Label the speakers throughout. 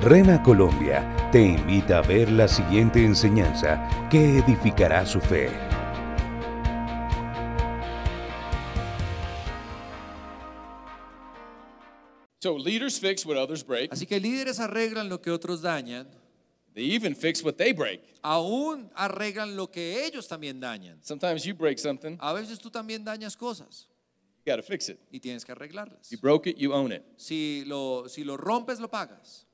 Speaker 1: Rema Colombia te
Speaker 2: invita a ver la siguiente enseñanza que edificará su fe. Así que líderes arreglan lo que otros dañan. Aún arreglan lo que ellos también dañan. A veces tú también dañas cosas. Y tienes que arreglarlas.
Speaker 1: Si lo, si lo rompes, lo pagas.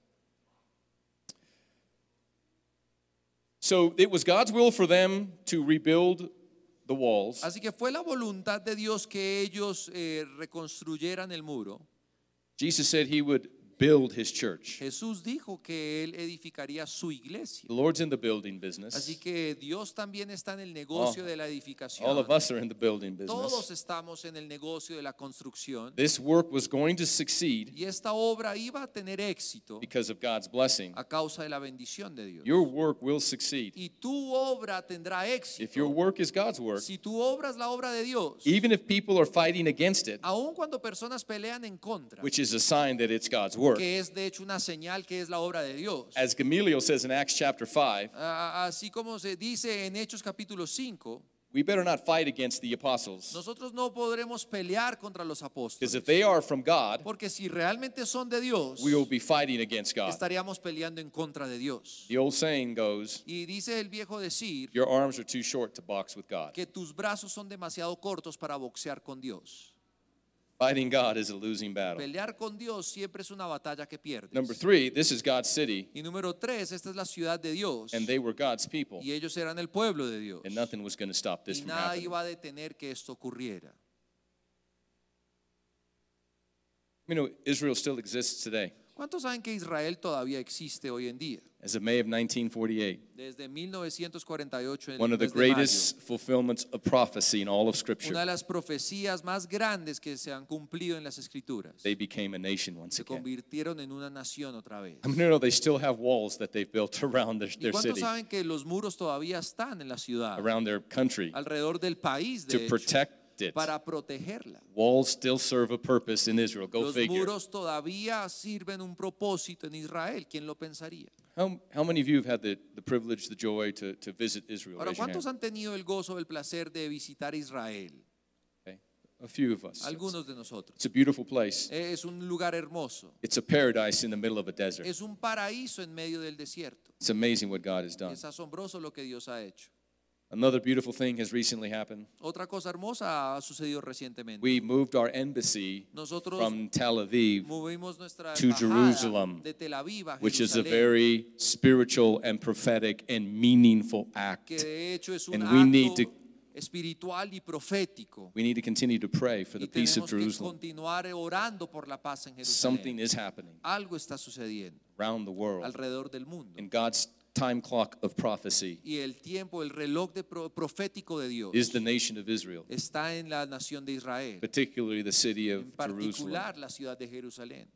Speaker 1: So it was God's will for them to rebuild the walls.
Speaker 2: Así que fue la voluntad de Dios que ellos eh, reconstruyeran el muro.
Speaker 1: Jesus said he would build his church.
Speaker 2: Jesús dijo que él edificaría su iglesia.
Speaker 1: The Lord's in the building business. Así
Speaker 2: que Dios también está en el oh, negocio all, de la edificación. All of us
Speaker 1: are in the building business. Todos
Speaker 2: estamos en el negocio de la construcción.
Speaker 1: This work was going to succeed. Y esta obra iba a tener éxito. Because of God's blessing. A causa de la bendición de Dios. Your work will succeed.
Speaker 2: Y tu obra tendrá
Speaker 1: éxito. If your work is God's work. Si
Speaker 2: tu obra es la obra de Dios.
Speaker 1: Even if people are fighting against it.
Speaker 2: Aun cuando personas pelean en
Speaker 1: contra. Which is a sign that it's God's work. Que
Speaker 2: es de hecho una señal que es la obra de Dios. así como se dice en Hechos capítulo 5. Nosotros no podremos pelear contra los apóstoles.
Speaker 1: porque si realmente son de Dios,
Speaker 2: Estaríamos peleando en contra de Dios.
Speaker 1: y dice el viejo decir, Que tus
Speaker 2: brazos son demasiado cortos para boxear con Dios.
Speaker 1: Fighting God is a losing battle.
Speaker 2: Pelear con Dios siempre es una batalla que pierdes.
Speaker 1: Number three, this is God's city. Y número tres, esta es la ciudad de Dios. And they were God's people. Y ellos eran el pueblo de Dios. And nothing was going to stop this y from nada happening.
Speaker 2: iba a detener que esto ocurriera.
Speaker 1: You know, Israel still exists today.
Speaker 2: ¿Cuántos saben que Israel todavía existe hoy en día?
Speaker 1: 1948,
Speaker 2: Desde 1948, una de las profecías más grandes que se han cumplido en las Escrituras.
Speaker 1: Se
Speaker 2: convirtieron en una nación otra vez.
Speaker 1: ¿Y cuántos saben
Speaker 2: que los muros todavía están en la ciudad,
Speaker 1: country, alrededor del
Speaker 2: país, de protect protect it. para protegerla.
Speaker 1: Walls still serve a purpose in Israel. Go Los figure. muros
Speaker 2: todavía sirven un propósito en Israel. ¿Quién lo pensaría?
Speaker 1: How, how many of you have had the, the privilege, the joy to, to visit Israel? Ahora, ¿cuántos han
Speaker 2: tenido el gozo, el placer de visitar Israel?
Speaker 1: A few of us. Algunos de nosotros. It's a beautiful place. E,
Speaker 2: es un lugar hermoso.
Speaker 1: It's a paradise in the middle of a desert.
Speaker 2: Es un paraíso en medio del desierto.
Speaker 1: It's amazing what God has done. Es
Speaker 2: asombroso lo que Dios ha hecho.
Speaker 1: Another beautiful thing has recently happened.
Speaker 2: Otra cosa hermosa ha sucedido recientemente. We
Speaker 1: moved our embassy Nosotros from Tel Aviv to Jerusalem, Tel Aviv which is a very spiritual and prophetic and meaningful act. and we need to espiritual y profético. We need to continue to pray for the peace of Jerusalem.
Speaker 2: continuar orando por la paz en Jerusalén. Something
Speaker 1: is happening. Algo está sucediendo. Around the world. Alrededor del mundo. And God's time clock of prophecy
Speaker 2: y el tiempo, el reloj de profético de Dios
Speaker 1: está
Speaker 2: en la nación de Israel,
Speaker 1: particularly en particular
Speaker 2: la ciudad de Jerusalén.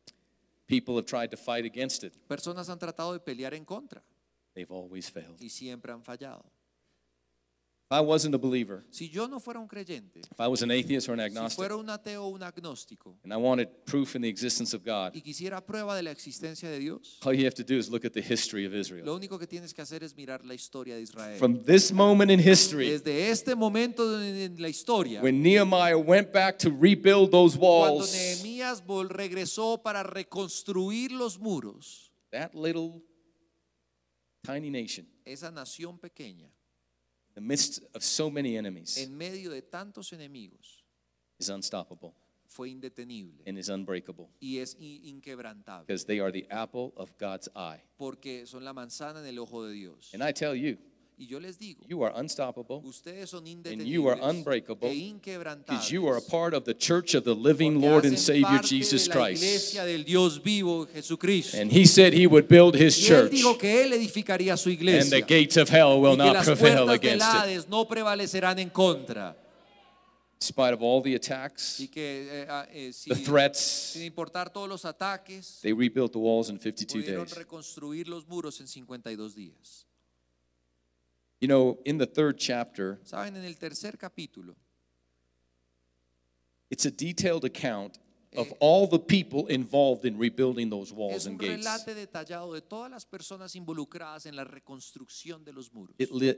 Speaker 2: Personas han tratado de pelear en contra y siempre han fallado.
Speaker 1: If I wasn't a believer, si
Speaker 2: yo no fuera un creyente,
Speaker 1: if I was an atheist or an agnostic, si fuera
Speaker 2: un ateo o un agnóstico,
Speaker 1: and I wanted proof in the existence of God, y
Speaker 2: quisiera prueba de la existencia de Dios,
Speaker 1: all you have to do is look at the history of Israel. Lo
Speaker 2: único que tienes que hacer es mirar la historia de Israel. From
Speaker 1: this moment in history, desde este momento en la historia, when Nehemiah went back to rebuild those walls, cuando
Speaker 2: Nehemías regresó para reconstruir los muros, that little
Speaker 1: tiny nation,
Speaker 2: esa nación pequeña
Speaker 1: the midst of so many enemies, en
Speaker 2: medio de tantos enemigos,
Speaker 1: is unstoppable
Speaker 2: fue indetenible
Speaker 1: and is unbreakable
Speaker 2: y es inquebrantable
Speaker 1: because they are the apple of God's eye.
Speaker 2: porque son la manzana
Speaker 1: en el ojo de Dios. And I tell you, Y yo les digo, you are unstoppable ustedes son and you are unbreakable because you are a part of the church of the living Lord and Savior Jesus Christ.
Speaker 2: And
Speaker 1: he said he would build his church and
Speaker 2: the gates of hell will not prevail against it. No prevalecerán en contra.
Speaker 1: In spite of all the attacks,
Speaker 2: que, eh, ah, eh, sin, the
Speaker 1: threats,
Speaker 2: ataques,
Speaker 1: they rebuilt the walls in 52 days. You know, in the third chapter, ¿saben? En el tercer capítulo, it's a detailed account eh, of all the people involved in rebuilding those walls and gates. It,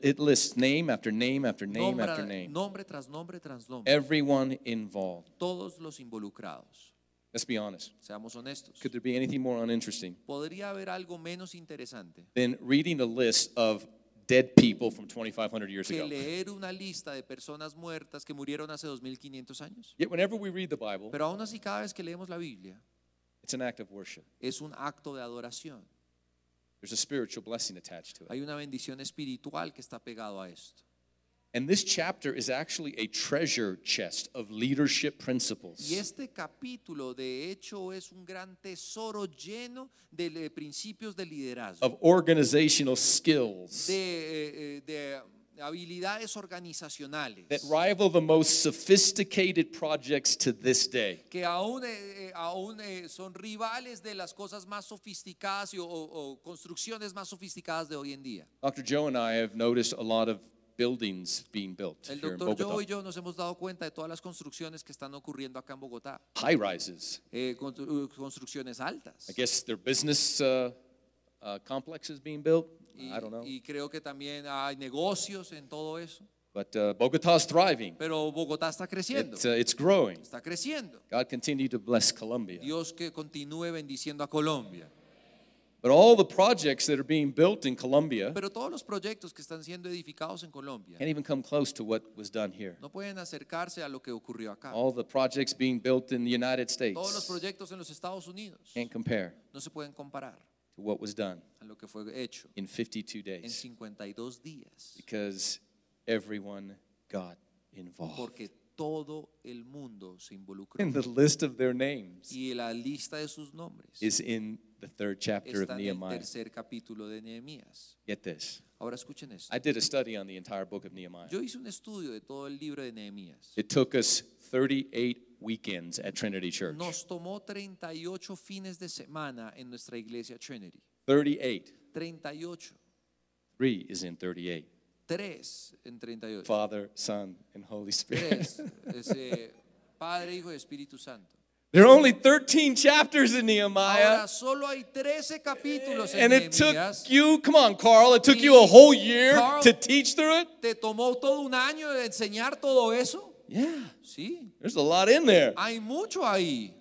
Speaker 1: it lists name after name after name Nombra- after name.
Speaker 2: Nombre tras nombre tras nombre.
Speaker 1: Everyone involved. Todos los involucrados. Let's be honest. Seamos honestos. Could there be anything more uninteresting
Speaker 2: ¿Podría haber algo menos interesante
Speaker 1: than reading a list of dead people from 2500 years que leer
Speaker 2: una lista de personas muertas que murieron hace 2500 años.
Speaker 1: Pero aún
Speaker 2: así cada vez que leemos la Biblia es un acto de adoración. Hay una bendición espiritual que está pegado a esto.
Speaker 1: And this chapter is actually a treasure chest of leadership principles. Y
Speaker 2: este capítulo de hecho es un gran tesoro lleno de principios de liderazgo.
Speaker 1: Of organizational skills.
Speaker 2: De, eh, eh, de habilidades organizacionales.
Speaker 1: That rival the most sophisticated projects to this day.
Speaker 2: Que aún, eh, aún son rivales de las cosas más sofisticadas o, construcciones más sofisticadas de hoy en
Speaker 1: día. Dr. Joe and I have noticed a lot of buildings being built El doctor Joe y yo
Speaker 2: nos hemos dado cuenta de todas las construcciones que están ocurriendo acá en Bogotá.
Speaker 1: High rises.
Speaker 2: Eh, uh, construcciones altas.
Speaker 1: I guess their business uh, uh, being built.
Speaker 2: I don't know. y creo que también hay negocios en todo eso.
Speaker 1: But uh, Bogotá is thriving.
Speaker 2: Pero Bogotá está creciendo.
Speaker 1: it's uh, growing.
Speaker 2: Está creciendo.
Speaker 1: God continue to bless Colombia.
Speaker 2: Dios que continúe bendiciendo a Colombia.
Speaker 1: But all the projects that are being built in Colombia Pero
Speaker 2: todos los proyectos que están siendo edificados en Colombia
Speaker 1: can't even come close to what was done here.
Speaker 2: no pueden acercarse a lo que ocurrió
Speaker 1: acá. All the projects being built in the United todos los States
Speaker 2: proyectos en los Estados Unidos can't compare no se pueden comparar
Speaker 1: to what was done a lo que fue hecho in 52 en days 52 días because everyone got involved. porque
Speaker 2: todo el mundo se involucró And the list of their
Speaker 1: names y la
Speaker 2: lista de sus nombres is in
Speaker 1: the third chapter of el tercer
Speaker 2: capítulo de Nehemías. Get this. Ahora escuchen esto.
Speaker 1: I did a study on the entire book of Nehemiah. Yo
Speaker 2: hice un estudio de todo el libro de Nehemías.
Speaker 1: It took us 38 weekends at Trinity Church.
Speaker 2: Nos tomó 38 fines de semana en nuestra iglesia Trinity.
Speaker 1: 38.
Speaker 2: 38.
Speaker 1: 3 is in 38. 3 en 38. Father, Son, and Holy Spirit. es
Speaker 2: Padre, Hijo y Espíritu Santo.
Speaker 1: There are only 13 chapters in Nehemiah. Ahora
Speaker 2: solo hay 13 capítulos en and it took
Speaker 1: you, come on, Carl, it took Y- you a whole year Carl- to teach through it.
Speaker 2: ¿Te tomó todo un año de enseñar todo eso? Yeah, Sí, there's a lot in there. hay mucho ahí.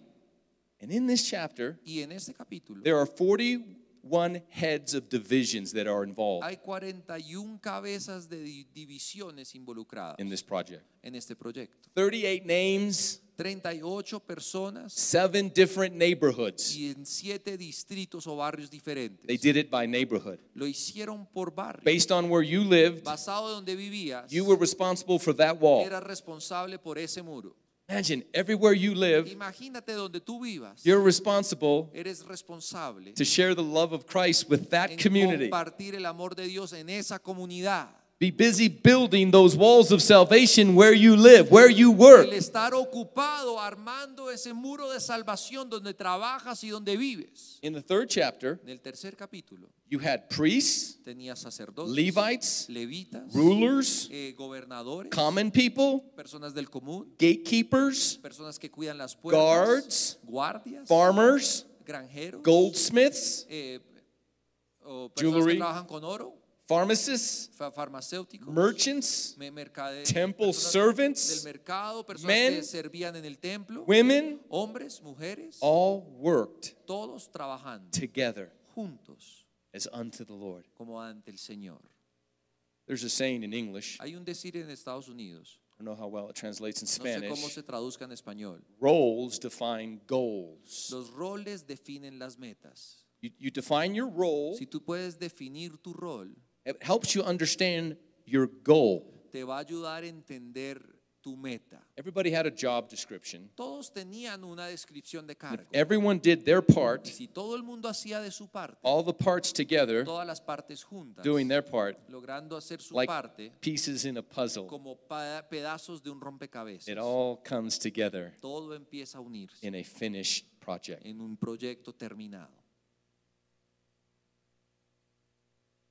Speaker 2: And in this chapter, Y en este capítulo
Speaker 1: there are 41 heads of divisions that are involved hay
Speaker 2: 41 cabezas de divisiones involucradas
Speaker 1: in this project.
Speaker 2: en este proyecto. 38 names 38 personas.
Speaker 1: Seven different neighborhoods. Y
Speaker 2: en siete distritos o barrios diferentes.
Speaker 1: They did it by neighborhood.
Speaker 2: Lo hicieron por barrio.
Speaker 1: Based on where you lived,
Speaker 2: basado donde vivías,
Speaker 1: you were responsible for that wall. Era
Speaker 2: responsable por ese muro.
Speaker 1: Imagine everywhere you live,
Speaker 2: Imagínate donde tú vivas,
Speaker 1: you're responsible
Speaker 2: eres responsable
Speaker 1: to share the love of Christ with that en community. Compartir
Speaker 2: el amor de Dios en esa comunidad.
Speaker 1: Be busy building those walls of salvation where you live, where you work. El
Speaker 2: estar ocupado armando ese muro de salvación donde trabajas y donde vives. In the third chapter, en el tercer capítulo, you had priests, sacerdotes, Levites, levitas, rulers, eh, gobernadores, common people, personas del común, gatekeepers, personas que cuidan las puertas, guards, guardias, farmers,
Speaker 1: granjeros, goldsmiths,
Speaker 2: eh, jewelry, que trabajan con oro
Speaker 1: pharmacists,
Speaker 2: merchants, temple servants, men, women,
Speaker 1: all worked together as unto the Lord. There's a saying in English. I
Speaker 2: don't
Speaker 1: know how well it translates in Spanish. No sé cómo se en español. Roles define goals.
Speaker 2: Los roles definen las metas.
Speaker 1: You, you define your role. Si tú puedes definir tu rol. It helps you understand your goal. Te
Speaker 2: va a ayudar a entender
Speaker 1: tu meta. Everybody had a job description.
Speaker 2: Todos tenían una descripción de cargo.
Speaker 1: If everyone did their part. Y si
Speaker 2: todo el mundo hacía de su parte.
Speaker 1: All the parts together. Todas
Speaker 2: las partes juntas. Doing their part. Logrando hacer su like parte.
Speaker 1: Pieces in a puzzle. Como
Speaker 2: pedazos de un rompecabezas. It
Speaker 1: all comes together.
Speaker 2: Todo empieza a unirse.
Speaker 1: In a finished project.
Speaker 2: En un proyecto terminado.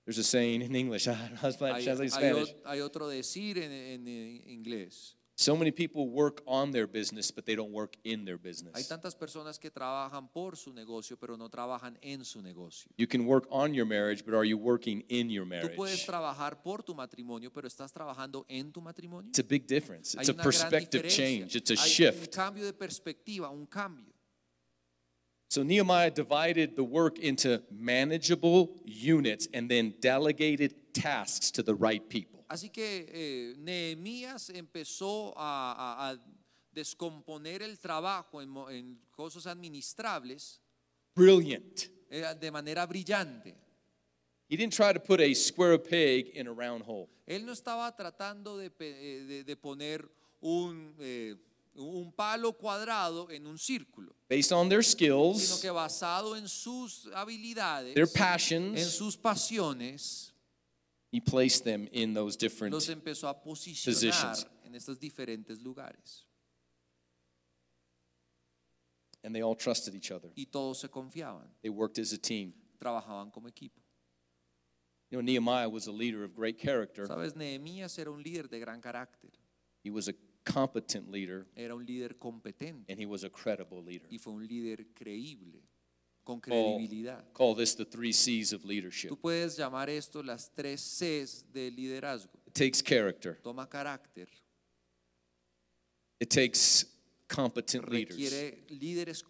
Speaker 1: There's a saying in English. Hay
Speaker 2: otro decir en, inglés.
Speaker 1: So many people work on their business, but they don't work in their business. Hay
Speaker 2: tantas personas que trabajan por su negocio, pero no trabajan en su negocio.
Speaker 1: You can work on your marriage, but are you working in your marriage? Tú puedes
Speaker 2: trabajar por tu matrimonio, pero estás trabajando en tu matrimonio.
Speaker 1: It's a big difference. It's a perspective change. It's a Hay shift.
Speaker 2: Un cambio de perspectiva, un cambio.
Speaker 1: So Nehemiah divided the work into manageable units and then delegated tasks to the right people.
Speaker 2: Así que eh, Nehemías empezó a, a, a, descomponer el trabajo en, en cosas administrables.
Speaker 1: Brilliant.
Speaker 2: Eh, de manera brillante. He didn't try to put
Speaker 1: a square peg in a round hole.
Speaker 2: Él no estaba tratando de, eh, de, de poner un, eh, un palo cuadrado en un círculo.
Speaker 1: based on their skills, sino que
Speaker 2: basado en sus habilidades, their
Speaker 1: passions, en sus pasiones, he placed them in those different los empezó a posicionar positions.
Speaker 2: en estos diferentes lugares.
Speaker 1: And they all trusted each other.
Speaker 2: Y todos se confiaban,
Speaker 1: They worked as a team. trabajaban como equipo. You know, Nehemiah was a leader of great character. Sabes,
Speaker 2: Nehemías era un líder de gran carácter.
Speaker 1: He was a competent leader.
Speaker 2: Era un líder competente.
Speaker 1: And he was a credible leader. Y fue un líder creíble, con credibilidad. Call, call this the three C's of leadership. Tú
Speaker 2: puedes llamar esto las tres C's de liderazgo. It
Speaker 1: takes character.
Speaker 2: Toma carácter.
Speaker 1: It takes competent leaders.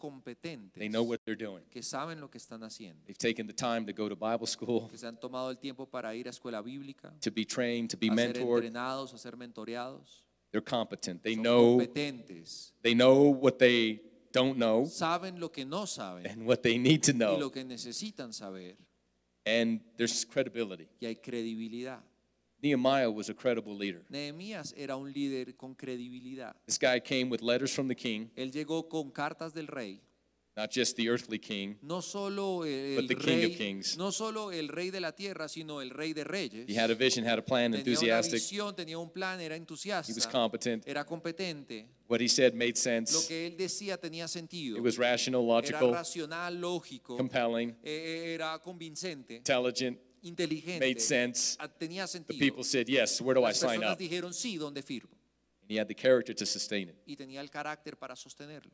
Speaker 2: competentes.
Speaker 1: They know what they're doing.
Speaker 2: Que saben lo que están haciendo.
Speaker 1: They've taken the time to go to Bible school. Que se
Speaker 2: han tomado el tiempo para ir a escuela
Speaker 1: bíblica. To be trained, to be mentored. A ser
Speaker 2: entrenados, a ser mentoreados.
Speaker 1: They're competent. They know
Speaker 2: competentes.
Speaker 1: they know what they don't know. Saben lo que
Speaker 2: no saben. And what they need to know. Y lo que necesitan saber.
Speaker 1: And there's credibility. Y hay credibilidad. Nehemiah was a credible leader.
Speaker 2: Nehemías era un líder con credibilidad.
Speaker 1: This guy came with letters from the king. Él llegó con cartas del rey. Not just the earthly king,
Speaker 2: no solo el, but the King of Kings. no solo el rey de la tierra, sino el rey de reyes.
Speaker 1: He had a vision, had a plan, Tenía una enthusiastic. visión,
Speaker 2: tenía un plan, era He was
Speaker 1: competent. era
Speaker 2: competente.
Speaker 1: What he said made Lo sense.
Speaker 2: que él decía tenía sentido. It was rational, Era logical, racional, lógico, compelling, era convincente,
Speaker 1: intelligent.
Speaker 2: inteligente. made sense. Ah, the people
Speaker 1: said, Yes, where do I sign personas up?
Speaker 2: dijeron sí, donde firmo?
Speaker 1: And he had the character to sustain it.
Speaker 2: Y tenía el carácter para sostenerlo.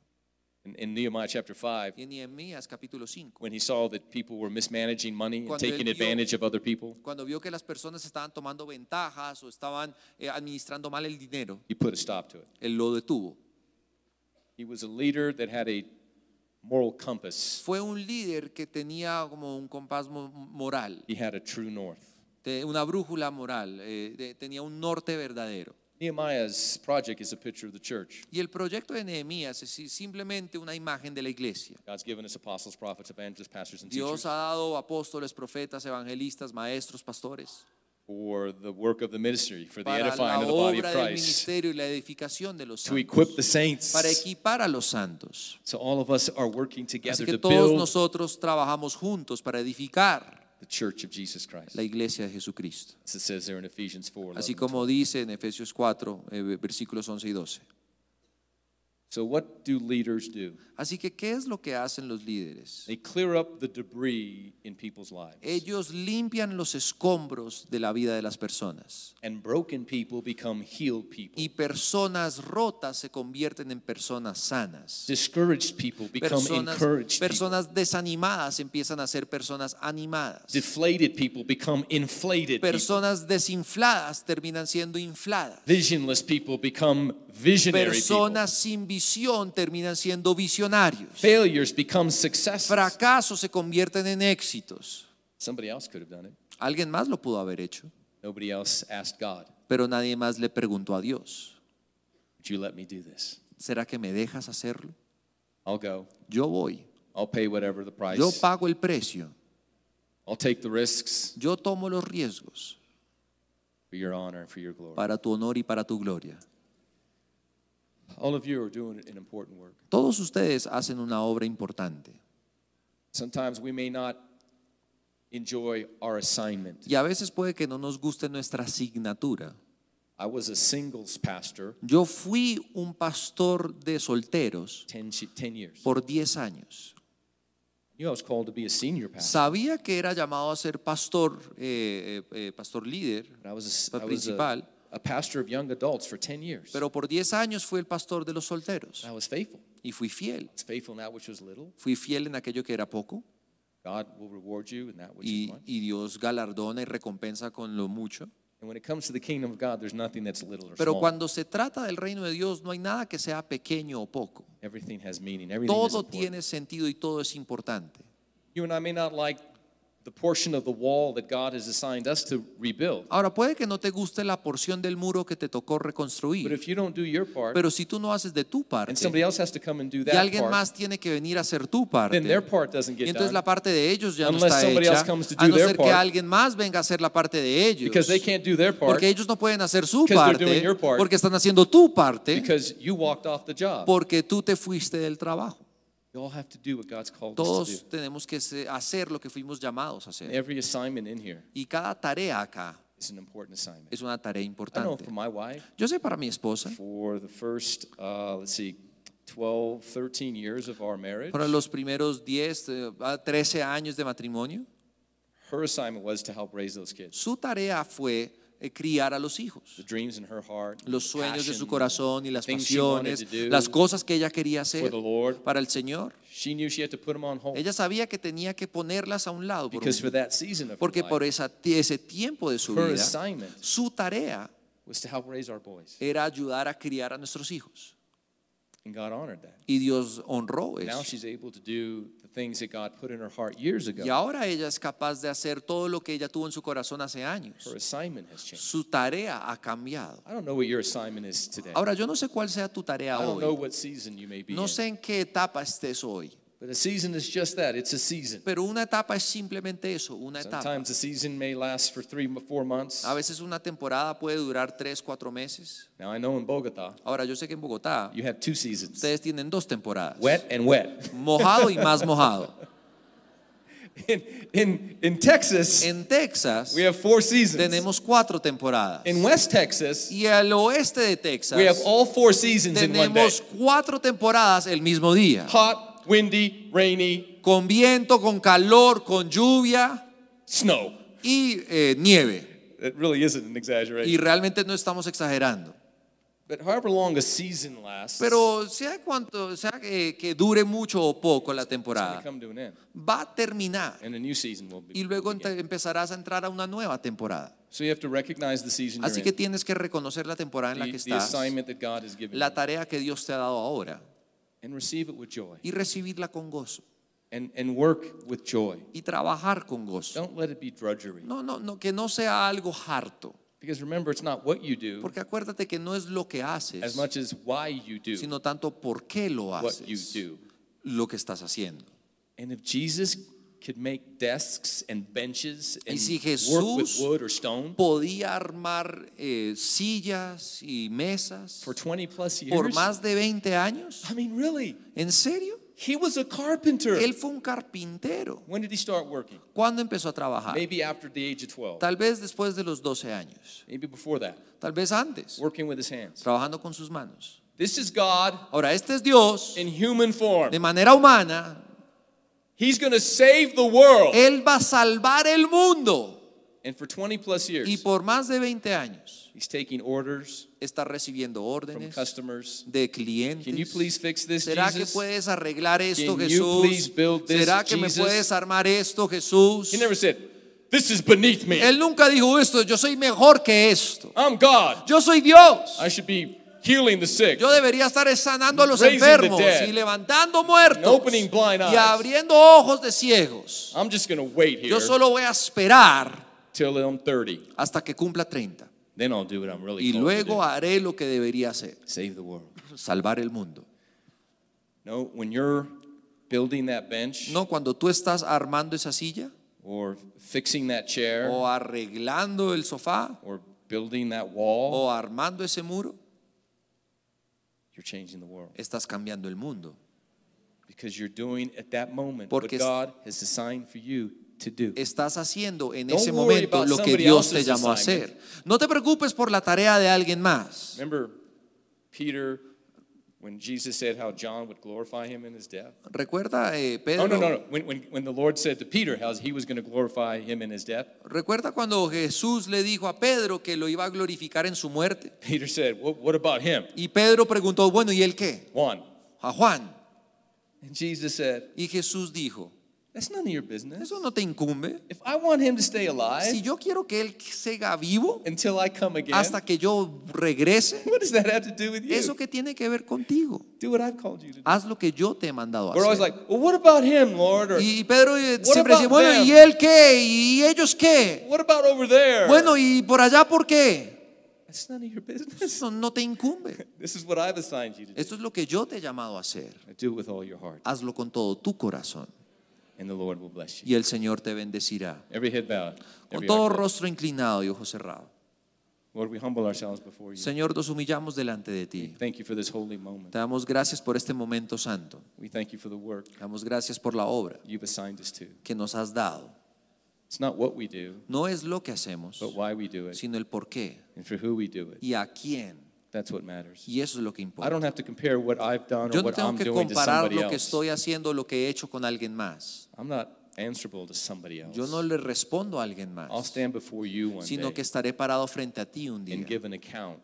Speaker 1: In, in, Nehemiah chapter 5, en Nehemías, capítulo when he saw that people were mismanaging money and taking vio, advantage of other people,
Speaker 2: cuando vio que las personas estaban tomando ventajas o estaban eh, administrando mal el dinero,
Speaker 1: he put a stop to it. Él lo detuvo. He was a leader that had a
Speaker 2: moral compass. Fue un líder que tenía como un compás
Speaker 1: moral. He had a true north.
Speaker 2: Una brújula moral, eh, tenía un norte verdadero. Nehemiah's project is a picture of the church. Y el proyecto de Nehemías es simplemente una imagen de la iglesia. God's
Speaker 1: given us apostles, prophets, evangelists, pastors, and Dios teachers.
Speaker 2: ha dado apóstoles, profetas, evangelistas, maestros,
Speaker 1: pastores. For the work of the ministry, for the edifying of the body of Christ,
Speaker 2: ministerio y la edificación de los to santos. equip the saints. Para equipar a los
Speaker 1: santos. So all of us are working together Así que to todos build
Speaker 2: nosotros trabajamos juntos para edificar la iglesia
Speaker 1: de Jesucristo. Así
Speaker 2: como dice en Efesios 4, eh, versículos 11 y 12. Así que qué es lo que hacen los líderes? Ellos limpian los escombros de la vida de las personas. Y personas rotas se convierten en personas sanas. people become personas, personas desanimadas empiezan a ser personas animadas. Personas desinfladas terminan siendo infladas. personas sin visión terminan siendo visionarios. Fracasos se convierten en éxitos. Alguien más lo pudo haber hecho. Pero nadie más le preguntó a Dios. ¿Será que me dejas hacerlo? Yo voy. Yo pago el precio. Yo tomo los riesgos. Para tu honor y para tu gloria.
Speaker 1: All of you are doing an important work.
Speaker 2: Todos ustedes hacen una obra importante.
Speaker 1: Sometimes we may not enjoy our assignment. Y a
Speaker 2: veces puede que no nos guste nuestra asignatura. I was a singles pastor Yo fui un pastor de solteros 10, sh- 10 years. por 10 años.
Speaker 1: I knew I was called to be a senior pastor.
Speaker 2: Sabía que era llamado a ser pastor, eh, eh, eh pastor líder, But I was a, I was a principal a pastor of young adults for 10 years. Pero por 10 años fui el pastor de los solteros. I was faithful. Y fui fiel. I was
Speaker 1: faithful in that which was little.
Speaker 2: Fui fiel en aquello que era poco. God will reward you in that which y, is much. y Dios galardona y recompensa con lo mucho. when it comes to the kingdom of God, there's nothing that's little or small. Pero cuando se trata del reino de Dios, no hay nada que sea pequeño o poco. Everything has meaning. Everything todo tiene sentido y todo es importante. You and I may not like Ahora puede que no te guste la porción del muro que te tocó reconstruir, pero si tú no haces de tu parte y alguien más tiene que venir a hacer tu parte, entonces la parte de ellos ya no está hecha, a no ser que alguien más venga a hacer la parte de ellos, porque ellos no pueden hacer su parte, porque están haciendo tu parte, porque tú te fuiste del trabajo. Todos tenemos que hacer lo que fuimos llamados a hacer. Y cada tarea acá es una tarea importante. Yo sé para mi esposa. Para los primeros 10,
Speaker 1: 13 eh, ah, años de matrimonio.
Speaker 2: Su tarea fue eh, criar a los hijos. los sueños de su corazón y las pasiones, las cosas que ella quería hacer para el Señor. Em ella sabía que tenía que ponerlas a un lado porque por esa, ese tiempo de su vida,
Speaker 1: su tarea
Speaker 2: era ayudar a criar a nuestros hijos. And God honored that. Y Dios honró eso. Now she's able to do the things that God put in her
Speaker 1: heart years ago. Y ahora
Speaker 2: ella es capaz de hacer todo lo que ella tuvo en su corazón hace años. Her assignment has changed. Su tarea ha cambiado. I don't know what your assignment is today. Ahora yo no sé cuál sea tu tarea I don't hoy. Know what
Speaker 1: season you may be no
Speaker 2: sé en qué etapa estés hoy. Pero una etapa es simplemente eso, una etapa.
Speaker 1: a veces una temporada puede durar tres, cuatro meses.
Speaker 2: Ahora yo sé que en Bogotá. Ustedes tienen dos temporadas. Mojado y más mojado. Texas, en Texas, Tenemos cuatro temporadas. In West Texas, y al oeste de Texas, tenemos cuatro temporadas el mismo día. Hot, windy, rainy, con viento, con calor, con lluvia snow. y eh, nieve. It really isn't an exaggeration. Y realmente no estamos exagerando. Pero sea cuanto sea que, dure mucho o poco la temporada, va a terminar. y luego empezarás a entrar a una nueva temporada.
Speaker 1: Así
Speaker 2: que tienes que reconocer la temporada en la que estás, la tarea que Dios te ha dado ahora. Y recibirla con gozo. Y trabajar con gozo. No, no, no, que no sea algo harto. Porque acuérdate que no es lo que haces, sino tanto por qué lo haces, lo que estás haciendo. And if could make desks and benches and si work with wood or stone podía armar eh, sillas y mesas for 20
Speaker 1: plus years, por más de
Speaker 2: 20 años, I mean, really, ¿en serio? He was a carpenter. Él fue un carpintero. When did he start working? ¿Cuándo empezó a trabajar?
Speaker 1: Maybe after the age of 12. Tal
Speaker 2: vez después de los 12 años. Maybe before that. Tal vez antes. Working with his hands. Trabajando con sus manos. This is God Ahora este es Dios in human form. de manera humana He's going to save the world. Él va a salvar el mundo. And for 20 plus years, y por más de 20 años he's taking orders está recibiendo órdenes from customers. de clientes. Can you please fix this, ¿Será Jesus? que puedes arreglar esto, Can Jesús? You please build this, ¿Será que Jesus? me puedes armar esto, Jesús? He never said, This is beneath me. Él nunca dijo esto, yo soy mejor que esto. I'm God. Yo soy Dios. I should be healing the sick, yo debería estar sanando a los enfermos y levantando muertos y abriendo ojos de ciegos. wait here yo solo voy a esperar 30. hasta que cumpla 30. Then I'll do what really y luego haré lo que debería hacer. Salvar el mundo. No, when you're building that bench, no, cuando tú estás armando esa silla. Or fixing that chair, o arreglando el sofá. building that wall, o armando ese muro. You're changing the world. Estás cambiando el mundo. Because you're doing at that moment Porque what God has assigned for you to do. Estás haciendo en ese momento lo que Dios te llamó a hacer. No te preocupes por la tarea de alguien más.
Speaker 1: Remember Peter When Jesus said how John would glorify him in his death.
Speaker 2: Recuerda eh, Pedro. Oh, no, no, no.
Speaker 1: When, when, when the Lord said to Peter how he was going to glorify him in his death. Recuerda cuando
Speaker 2: Jesús le dijo a Pedro que lo iba a glorificar en su muerte. Peter said, what, about him? Y Pedro preguntó, bueno, ¿y él qué? Juan. A Juan. And Jesus said. Y Jesús dijo. That's none of your business. Eso no te incumbe. If I want him to stay alive, si yo quiero que él siga vivo until I come again, hasta que yo regrese, what does that have to do with you? eso que tiene que ver contigo. Do what I've called you to do. Haz lo que yo te he mandado a hacer. Like, well, what about him, Lord? Or, y Pedro eh, siempre dice, bueno, ¿y él qué? ¿Y ellos qué? What about over there? Bueno, ¿y por allá por qué? That's none of your business. Eso no te incumbe. This is what I've assigned you to do. Esto es lo que yo te he llamado a hacer. Do it with all your heart. Hazlo con todo tu corazón y el Señor te bendecirá. Con todo rostro inclinado y ojo cerrado. Señor, nos humillamos delante de ti. Te damos gracias por este momento santo. Te damos gracias por la obra que nos has dado. No es lo que hacemos, sino el por qué y a quién y eso es
Speaker 1: lo que importa. Yo no tengo que comparar lo que
Speaker 2: estoy haciendo, lo que he hecho con alguien
Speaker 1: más. Yo no le respondo a alguien más,
Speaker 2: sino que estaré parado frente a ti un día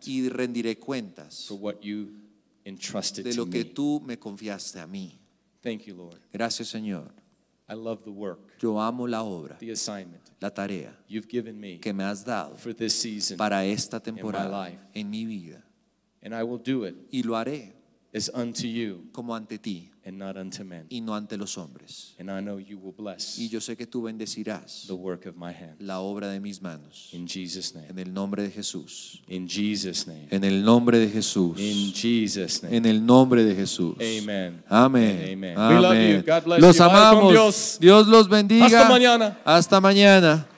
Speaker 2: y rendiré cuentas de lo que tú me confiaste a mí. Thank Gracias, Señor. Yo amo la obra, la tarea que me has dado para esta temporada en mi vida. Y lo haré. Como ante ti. Y no ante los hombres. y yo sé que tú bendecirás. La obra de mis manos. En el nombre de Jesús. In En el nombre de Jesús. En el nombre de Jesús. Amén. los amamos. Dios. los bendiga. mañana. Hasta mañana.